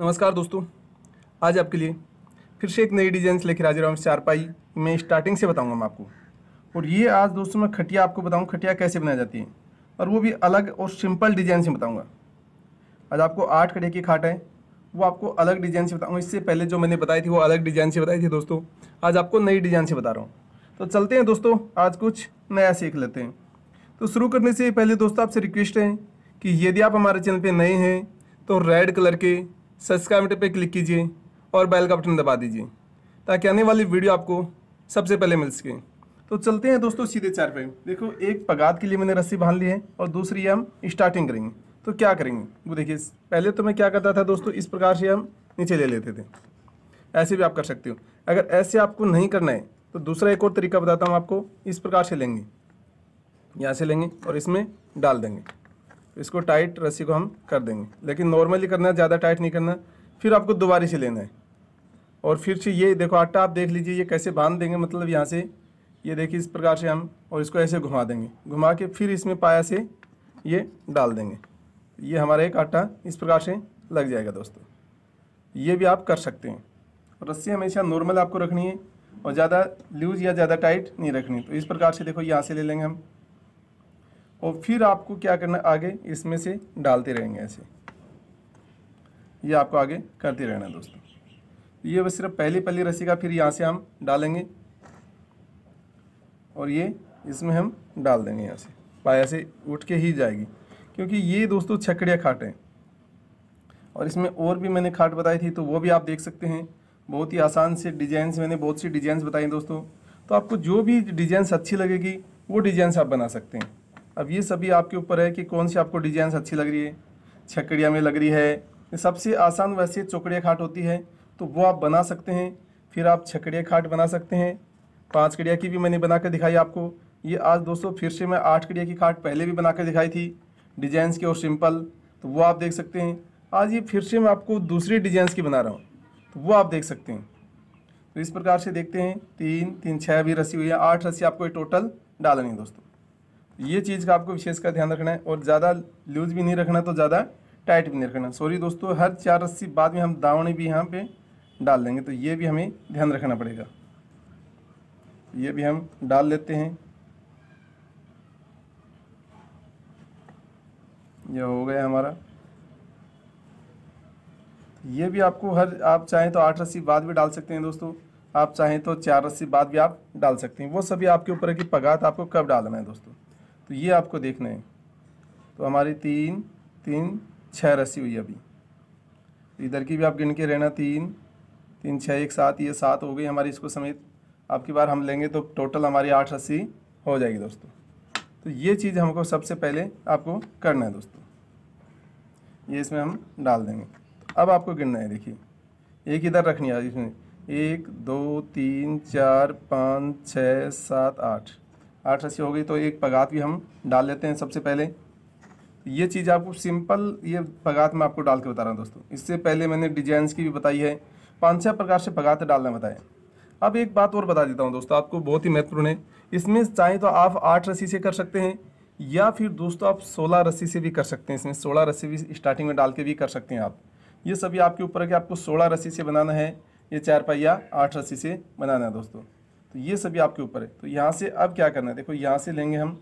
नमस्कार दोस्तों आज आपके लिए फिर से एक नई डिजाइन लेकर हाजिर हूँ चारपाई मैं स्टार्टिंग से बताऊंगा मैं आपको और ये आज दोस्तों मैं खटिया आपको बताऊँ खटिया कैसे बनाई जाती है और वो भी अलग और सिंपल डिजाइन से बताऊँगा आज आपको आठ खटे की खाट है वो आपको अलग डिजाइन से बताऊँगा इससे पहले जो मैंने बताई थी वो अलग डिजाइन से बताई थी दोस्तों आज आपको नई डिजाइन से बता रहा हूँ तो चलते हैं दोस्तों आज कुछ नया सीख लेते हैं तो शुरू करने से पहले दोस्तों आपसे रिक्वेस्ट है कि यदि आप हमारे चैनल पर नए हैं तो रेड कलर के सब्सक्राइब बटन पर क्लिक कीजिए और बैल का बटन दबा दीजिए ताकि आने वाली वीडियो आपको सबसे पहले मिल सके तो चलते हैं दोस्तों सीधे चार पे देखो एक पगात के लिए मैंने रस्सी बांध ली है और दूसरी हम स्टार्टिंग करेंगे तो क्या करेंगे वो देखिए पहले तो मैं क्या करता था दोस्तों इस प्रकार से हम नीचे ले लेते थे ऐसे भी आप कर सकते हो अगर ऐसे आपको नहीं करना है तो दूसरा एक और तरीका बताता हूँ आपको इस प्रकार से लेंगे यहाँ से लेंगे और इसमें डाल देंगे इसको टाइट रस्सी को हम कर देंगे लेकिन नॉर्मली करना है ज़्यादा टाइट नहीं करना फिर आपको दोबारा से लेना है और फिर से ये देखो आटा आप देख लीजिए ये कैसे बांध देंगे मतलब यहाँ से ये देखिए इस प्रकार से हम और इसको ऐसे घुमा देंगे घुमा के फिर इसमें पाया से ये डाल देंगे ये हमारा एक आटा इस प्रकार से लग जाएगा दोस्तों ये भी आप कर सकते हैं रस्सी हमेशा नॉर्मल आपको रखनी है और ज़्यादा लूज़ या ज़्यादा टाइट नहीं रखनी तो इस प्रकार से देखो यहाँ से ले लेंगे हम और फिर आपको क्या करना आगे इसमें से डालते रहेंगे ऐसे ये आपको आगे करते रहना दोस्तों ये बस सिर्फ पहली पहली रस्सी का फिर यहाँ से हम डालेंगे और ये इसमें हम डाल देंगे यहाँ से पाया से उठ के ही जाएगी क्योंकि ये दोस्तों छकड़िया खाट हैं और इसमें और भी मैंने खाट बताई थी तो वो भी आप देख सकते हैं बहुत ही आसान से डिजाइंस मैंने बहुत सी डिजाइंस बताई दोस्तों तो आपको जो भी डिजाइंस अच्छी लगेगी वो डिजाइंस आप बना सकते हैं अब ये सभी आपके ऊपर है कि कौन सी आपको डिजाइन अच्छी लग रही है छकड़िया में लग रही है सबसे आसान वैसे चौकड़िया खाट होती है तो वो आप बना सकते हैं फिर आप छकड़िया खाट बना सकते हैं पाँच कड़िया की भी मैंने बना कर दिखाई आपको ये आज दोस्तों फिर से मैं आठ कड़िया की खाट पहले भी बना कर दिखाई थी डिजाइंस की और सिंपल तो वो आप देख सकते हैं आज ये फिर से मैं आपको दूसरी डिजाइंस की बना रहा हूँ तो वो आप देख सकते हैं तो इस प्रकार से देखते हैं तीन तीन छः भी रस्सी हुई है आठ रस्सी आपको टोटल डालनी है दोस्तों ये चीज़ का आपको विशेष का ध्यान रखना है और ज़्यादा लूज भी नहीं रखना तो ज़्यादा टाइट भी नहीं रखना सॉरी दोस्तों हर चार रस्सी बाद में हम दावण भी यहाँ पे डाल देंगे तो ये भी हमें ध्यान रखना पड़ेगा ये भी हम डाल लेते हैं यह हो गया हमारा ये भी आपको हर आप चाहें तो आठ रस्सी बाद भी डाल सकते हैं दोस्तों आप चाहें तो चार रस्सी बाद भी आप डाल सकते हैं वो सभी आपके ऊपर है कि पगात तो आपको कब डालना है दोस्तों तो ये आपको देखना है तो हमारी तीन तीन छः रस्सी हुई अभी तो इधर की भी आप गिन के रहना तीन तीन छः एक सात ये सात हो गई हमारी इसको समेत आपकी बार हम लेंगे तो टोटल हमारी आठ रस्सी हो जाएगी दोस्तों तो ये चीज़ हमको सबसे पहले आपको करना है दोस्तों ये इसमें हम डाल देंगे तो अब आपको गिनना है देखिए एक इधर रखनी है इसमें एक दो तीन चार पाँच छः सात आठ आठ रस्सी हो गई तो एक पगात भी हम डाल लेते हैं सबसे पहले ये चीज़ आपको सिंपल ये पगात मैं आपको डाल के बता रहा हूँ दोस्तों इससे पहले मैंने डिजाइंस की भी बताई है पाँच छः प्रकार से पगात डालना बताया अब एक बात और बता देता हूँ दोस्तों आपको बहुत ही महत्वपूर्ण है इसमें चाहें तो आप आठ रस्सी से कर सकते हैं या फिर दोस्तों आप सोलह रस्सी से भी कर सकते हैं इसमें सोलह रस्सी भी स्टार्टिंग में डाल के भी कर सकते हैं आप ये सभी आपके ऊपर है कि आपको सोलह रस्सी से बनाना है ये चार पहिया आठ रस्सी से बनाना है दोस्तों तो ये सभी आपके ऊपर है तो यहाँ से अब क्या करना है देखो यहाँ से लेंगे हम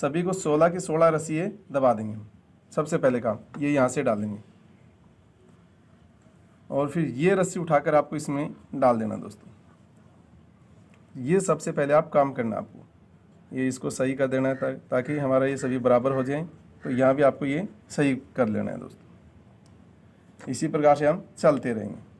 सभी को सोलह की सोलह रस्सी दबा देंगे हम सबसे पहले काम ये यहाँ से डालेंगे और फिर ये रस्सी उठाकर आपको इसमें डाल देना दोस्तों ये सबसे पहले आप काम करना आपको ये इसको सही कर देना है ता, ताकि हमारा ये सभी बराबर हो जाए तो यहाँ भी आपको ये सही कर लेना है दोस्तों इसी प्रकार से हम चलते रहेंगे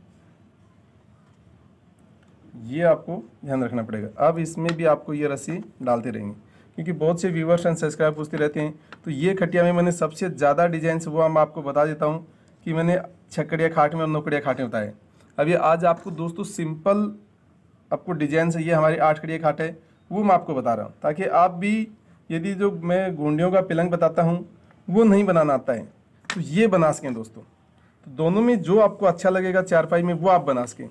ये आपको ध्यान रखना पड़ेगा अब इसमें भी आपको ये रस्सी डालते रहेंगे क्योंकि बहुत से व्यूवर्स एंड सब्सक्राइब पूछते रहते हैं तो ये खटिया में मैंने सबसे ज़्यादा डिजाइन वो मैं आपको बता देता हूँ कि मैंने छकड़िया खाट में और नौकड़िया खाटे बताए बताया अब ये आज आपको दोस्तों सिंपल आपको डिजाइन से ये हमारी आठ कड़िया खाट है वो मैं आपको बता रहा हूँ ताकि आप भी यदि जो मैं गोंडियों का पिलंग बताता हूँ वो नहीं बनाना आता है तो ये बना सकें दोस्तों तो दोनों में जो आपको अच्छा लगेगा चारपाई में वो आप बना सकें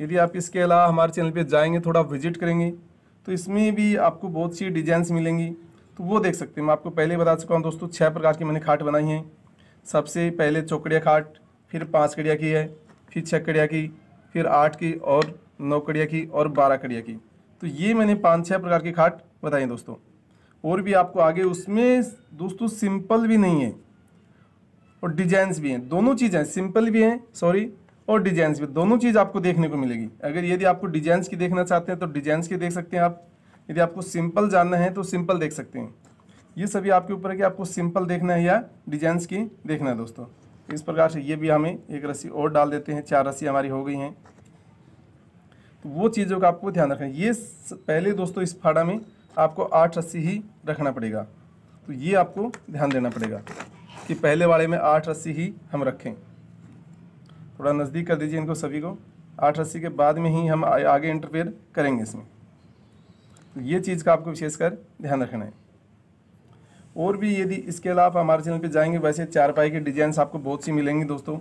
यदि आप इसके अलावा हमारे चैनल पे जाएंगे थोड़ा विजिट करेंगे तो इसमें भी आपको बहुत सी डिजाइंस मिलेंगी तो वो देख सकते हैं मैं आपको पहले बता चुका हूँ दोस्तों छः प्रकार की मैंने खाट बनाई हैं सबसे पहले चौकड़िया खाट फिर पाँच कड़िया की है फिर छः कड़िया की फिर आठ की और नौ कड़िया की और बारह कड़िया की तो ये मैंने पाँच छः प्रकार की खाट बताई दोस्तों और भी आपको आगे उसमें दोस्तों सिंपल भी नहीं है और डिजाइंस भी हैं दोनों चीज़ें सिंपल भी हैं सॉरी और डिजाइंस भी दोनों चीज़ आपको देखने को मिलेगी अगर यदि आपको डिजाइंस की देखना चाहते हैं तो डिजाइंस की देख सकते हैं आप यदि आपको सिंपल जानना है तो सिंपल देख सकते हैं ये सभी आपके ऊपर है कि आपको सिंपल देखना है या डिजाइंस की देखना है दोस्तों इस प्रकार से ये भी हमें एक रस्सी और डाल देते हैं चार रस्सी हमारी हो गई हैं तो वो चीज़ों का आपको ध्यान रखना है ये पहले दोस्तों इस फाड़ा में आपको आठ रस्सी ही रखना पड़ेगा तो ये आपको ध्यान देना पड़ेगा कि पहले वाले में आठ रस्सी ही हम रखें थोड़ा नज़दीक कर दीजिए इनको सभी को आठ अस्सी के बाद में ही हम आगे इंटरफेयर करेंगे इसमें तो ये चीज़ का आपको विशेषकर ध्यान रखना है और भी यदि इसके अलावा हमारे चैनल पे जाएंगे वैसे चार पाई के डिजाइन आपको बहुत सी मिलेंगी दोस्तों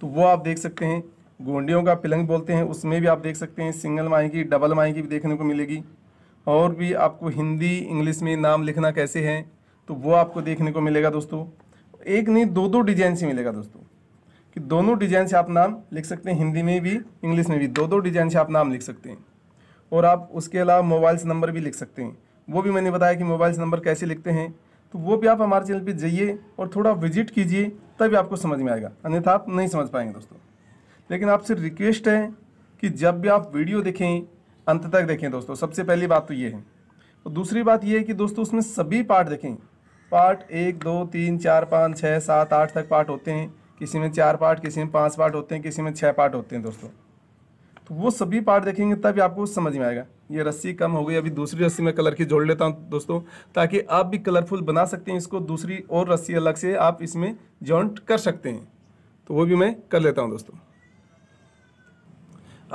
तो वो आप देख सकते हैं गोंडियों का पिलंग बोलते हैं उसमें भी आप देख सकते हैं सिंगल माई की डबल माई की भी देखने को मिलेगी और भी आपको हिंदी इंग्लिश में नाम लिखना कैसे है तो वो आपको देखने को मिलेगा दोस्तों एक नहीं दो दो डिजाइन से मिलेगा दोस्तों कि दोनों डिजाइन से आप नाम लिख सकते हैं हिंदी में भी इंग्लिश में भी दो दो डिजाइन से आप नाम लिख सकते हैं और आप उसके अलावा मोबाइल्स नंबर भी लिख सकते हैं वो भी मैंने बताया कि मोबाइल्स नंबर कैसे लिखते हैं तो वो भी आप हमारे चैनल पर जाइए और थोड़ा विजिट कीजिए तभी आपको समझ में आएगा अन्यथा आप नहीं समझ पाएंगे दोस्तों लेकिन आपसे रिक्वेस्ट है कि जब भी आप वीडियो देखें अंत तक देखें दोस्तों सबसे पहली बात तो ये है और दूसरी बात ये है कि दोस्तों उसमें सभी पार्ट देखें पार्ट एक दो तीन चार पाँच छः सात आठ तक पार्ट होते हैं किसी में चार पार्ट किसी में पाँच पार्ट होते हैं किसी में छः पार्ट होते हैं दोस्तों तो वो सभी पार्ट देखेंगे तभी आपको समझ में आएगा ये रस्सी कम हो गई अभी दूसरी रस्सी में कलर की जोड़ लेता हूँ दोस्तों ताकि आप भी कलरफुल बना सकते हैं इसको दूसरी और रस्सी अलग से आप इसमें जॉइंट कर सकते हैं तो वो भी मैं कर लेता हूँ दोस्तों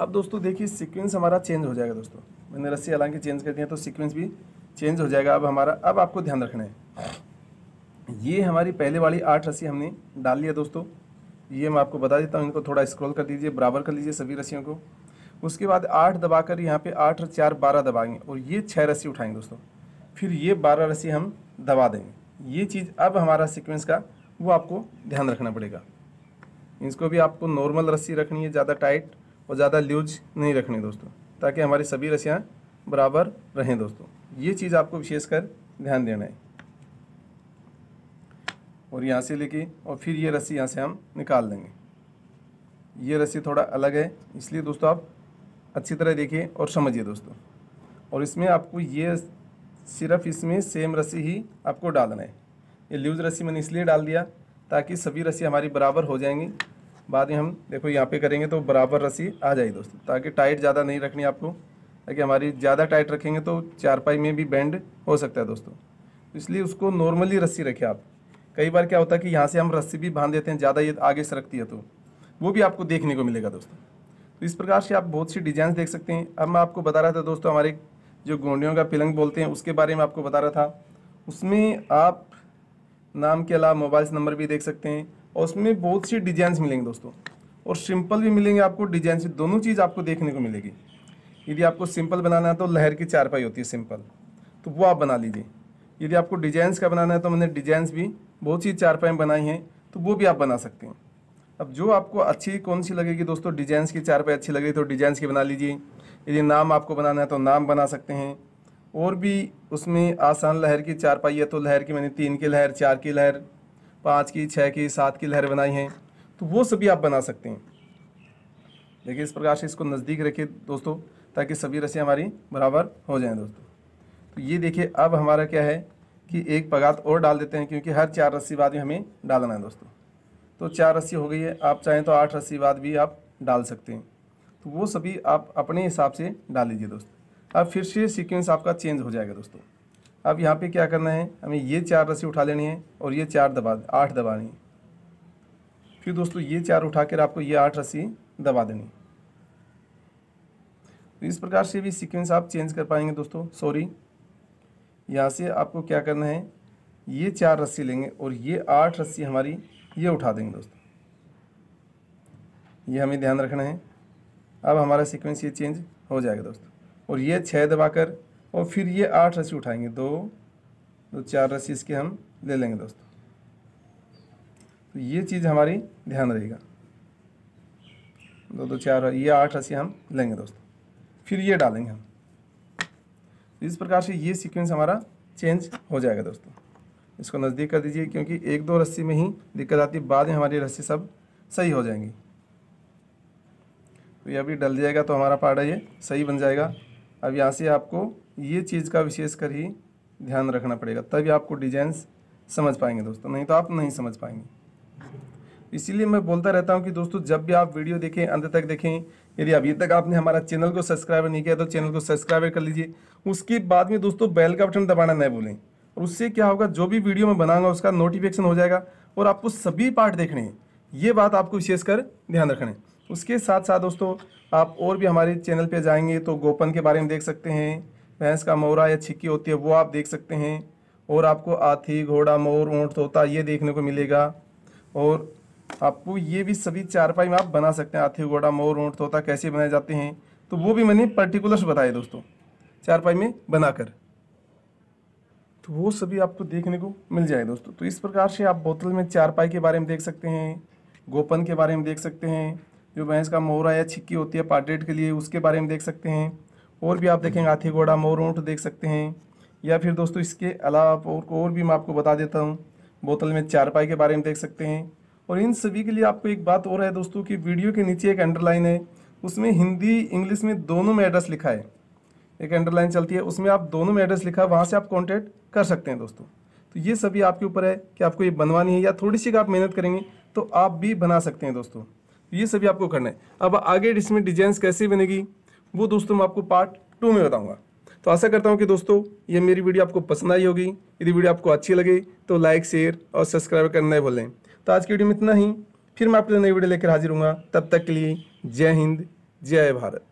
अब दोस्तों देखिए सिक्वेंस हमारा चेंज हो जाएगा दोस्तों मैंने रस्सी हालांकि चेंज कर दिया तो सिक्वेंस भी चेंज हो जाएगा अब हमारा अब आपको ध्यान रखना है ये हमारी पहले वाली आठ रस्सी हमने डाल लिया दोस्तों ये मैं आपको बता देता हूँ इनको थोड़ा स्क्रॉल कर दीजिए बराबर कर लीजिए सभी रस्सियों को उसके बाद आठ दबा कर यहाँ पर आठ चार बारह दबाएंगे और ये छः रस्सी उठाएंगे दोस्तों फिर ये बारह रस्सी हम दबा देंगे ये चीज़ अब हमारा सिक्वेंस का वो आपको ध्यान रखना पड़ेगा इसको भी आपको नॉर्मल रस्सी रखनी है ज़्यादा टाइट और ज़्यादा लूज नहीं रखनी दोस्तों ताकि हमारी सभी रस्सियाँ बराबर रहें दोस्तों ये चीज़ आपको विशेषकर ध्यान देना है और यहाँ से लेके और फिर ये रस्सी यहाँ से हम निकाल देंगे ये रस्सी थोड़ा अलग है इसलिए दोस्तों आप अच्छी तरह देखिए और समझिए दोस्तों और इसमें आपको ये सिर्फ इसमें सेम रस्सी ही आपको डालना है ये लूज़ रस्सी मैंने इसलिए डाल दिया ताकि सभी रस्सी हमारी बराबर हो जाएंगी बाद में हम देखो यहाँ पे करेंगे तो बराबर रस्सी आ जाएगी दोस्तों ताकि टाइट ज़्यादा नहीं रखनी आपको ताकि हमारी ज़्यादा टाइट रखेंगे तो चारपाई में भी बैंड हो सकता है दोस्तों तो इसलिए उसको नॉर्मली रस्सी रखें आप कई बार क्या होता है कि यहाँ से हम रस्सी भी बांध देते हैं ज़्यादा ये आगे सरकती है तो वो भी आपको देखने को मिलेगा दोस्तों तो इस प्रकार से आप बहुत सी डिजाइन देख सकते हैं अब मैं आपको बता रहा था दोस्तों हमारे जो गोंडियों का पिलंग बोलते हैं उसके बारे में आपको बता रहा था उसमें आप नाम के अलावा मोबाइल नंबर भी देख सकते हैं और उसमें बहुत सी डिजाइंस मिलेंगे दोस्तों और सिंपल भी मिलेंगे आपको डिजाइंस से दोनों चीज़ आपको देखने को मिलेगी यदि आपको सिंपल बनाना है तो लहर की चारपाई होती है सिंपल तो वो आप बना लीजिए यदि आपको डिजाइंस का बनाना है तो मैंने डिजाइंस भी बहुत सी चारपाएँ बनाई हैं तो वो भी आप बना सकते हैं अब जो आपको अच्छी कौन सी लगेगी दोस्तों डिजाइंस की चारपाई अच्छी लगेगी तो डिजाइंस की बना लीजिए यदि नाम आपको बनाना है तो नाम बना सकते हैं और भी उसमें आसान लहर की चारपाई है तो लहर की मैंने तीन की लहर चार की लहर पाँच की छः की सात की लहर बनाई हैं तो वो सभी आप बना सकते हैं देखिए इस प्रकार से इसको नज़दीक रखिए दोस्तों ताकि सभी रस्सियाँ हमारी बराबर हो जाएँ दोस्तों तो ये देखिए अब हमारा क्या है कि एक पगात और डाल देते हैं क्योंकि हर चार रस्सी बाद में हमें डालना है दोस्तों तो चार रस्सी हो गई है आप चाहें तो आठ रस्सी बाद भी आप डाल सकते हैं तो वो सभी आप अपने हिसाब से डाल लीजिए दोस्तों अब फिर से सीक्वेंस आपका चेंज हो जाएगा दोस्तों अब यहाँ पे क्या करना है हमें ये चार रस्सी उठा लेनी है और ये चार दबा आठ दबानी है फिर दोस्तों ये चार उठा कर आपको ये आठ रस्सी दबा देनी तो इस प्रकार से भी सीक्वेंस आप चेंज कर पाएंगे दोस्तों सॉरी यहाँ से आपको क्या करना है ये चार रस्सी लेंगे और ये आठ रस्सी हमारी ये उठा देंगे दोस्तों ये हमें ध्यान रखना है अब हमारा सीक्वेंस ये चेंज हो जाएगा दोस्तों और ये छः दबाकर और फिर ये आठ रस्सी उठाएंगे दो दो चार रस्सी इसके हम ले लेंगे दोस्तों तो ये चीज़ हमारी ध्यान रहेगा दो दो चार ये आठ रस्सी हम लेंगे दोस्तों फिर ये डालेंगे हम तो इस प्रकार से ये सीक्वेंस हमारा चेंज हो जाएगा दोस्तों इसको नज़दीक कर दीजिए क्योंकि एक दो रस्सी में ही दिक्कत आती है बाद में हमारी रस्सी सब सही हो जाएंगी तो ये अभी डल जाएगा तो हमारा पाड़ा ये सही बन जाएगा अब यहाँ से आपको ये चीज़ का विशेष कर ही ध्यान रखना पड़ेगा तभी आपको डिजाइन समझ पाएंगे दोस्तों नहीं तो आप नहीं समझ पाएंगे इसीलिए मैं बोलता रहता हूँ कि दोस्तों जब भी आप वीडियो देखें अंत तक देखें यदि अभी तक आपने हमारा चैनल को सब्सक्राइब नहीं किया तो चैनल को सब्सक्राइब कर लीजिए उसके बाद में दोस्तों बेल का बटन दबाना न भूलें और उससे क्या होगा जो भी वीडियो मैं बनाऊंगा उसका नोटिफिकेशन हो जाएगा और आपको सभी पार्ट देखने हैं ये बात आपको विशेषकर ध्यान रखना है उसके साथ साथ दोस्तों आप और भी हमारे चैनल पर जाएंगे तो गोपन के बारे में देख सकते हैं भैंस का मोरा या छिक्की होती है वो आप देख सकते हैं और आपको हाथी घोड़ा मोर ऊँट तोता ये देखने को मिलेगा और आपको ये भी सभी चारपाई में आप बना सकते हैं हाथी घोड़ा मोर ऊँट तोता कैसे बनाए जाते हैं तो वो भी मैंने पर्टिकुलर्स बताए दोस्तों चारपाई में बनाकर तो वो सभी आपको देखने को मिल जाए दोस्तों तो इस प्रकार से आप बोतल में चारपाई के बारे में देख सकते हैं गोपन के बारे में देख सकते हैं जो भैंस का मोरा या छिक्की होती है पार्टेट के लिए उसके बारे में देख सकते हैं और भी आप देखेंगे हाथी घोड़ा मोर ऊँट देख सकते हैं या फिर दोस्तों इसके अलावा और भी मैं आपको बता देता हूँ बोतल में चारपाई के बारे में देख सकते हैं और इन सभी के लिए आपको एक बात और है दोस्तों कि वीडियो के नीचे एक अंडरलाइन है उसमें हिंदी इंग्लिश में दोनों में एड्रेस लिखा है एक अंडरलाइन चलती है उसमें आप दोनों में एड्रेस लिखा है वहाँ से आप कॉन्टैक्ट कर सकते हैं दोस्तों तो ये सभी आपके ऊपर है कि आपको ये बनवानी है या थोड़ी सी आप मेहनत करेंगे तो आप भी बना सकते हैं दोस्तों तो ये सभी आपको करना है अब आगे इसमें डिजाइन कैसे बनेगी वो दोस्तों मैं आपको पार्ट टू में बताऊँगा तो आशा करता हूँ कि दोस्तों ये मेरी वीडियो आपको पसंद आई होगी यदि वीडियो आपको अच्छी लगे तो लाइक शेयर और सब्सक्राइब करना भूलें तो आज की वीडियो में इतना ही फिर मैं आपके लिए नई वीडियो लेकर हाजिर हूँ तब तक के लिए जय हिंद जय भारत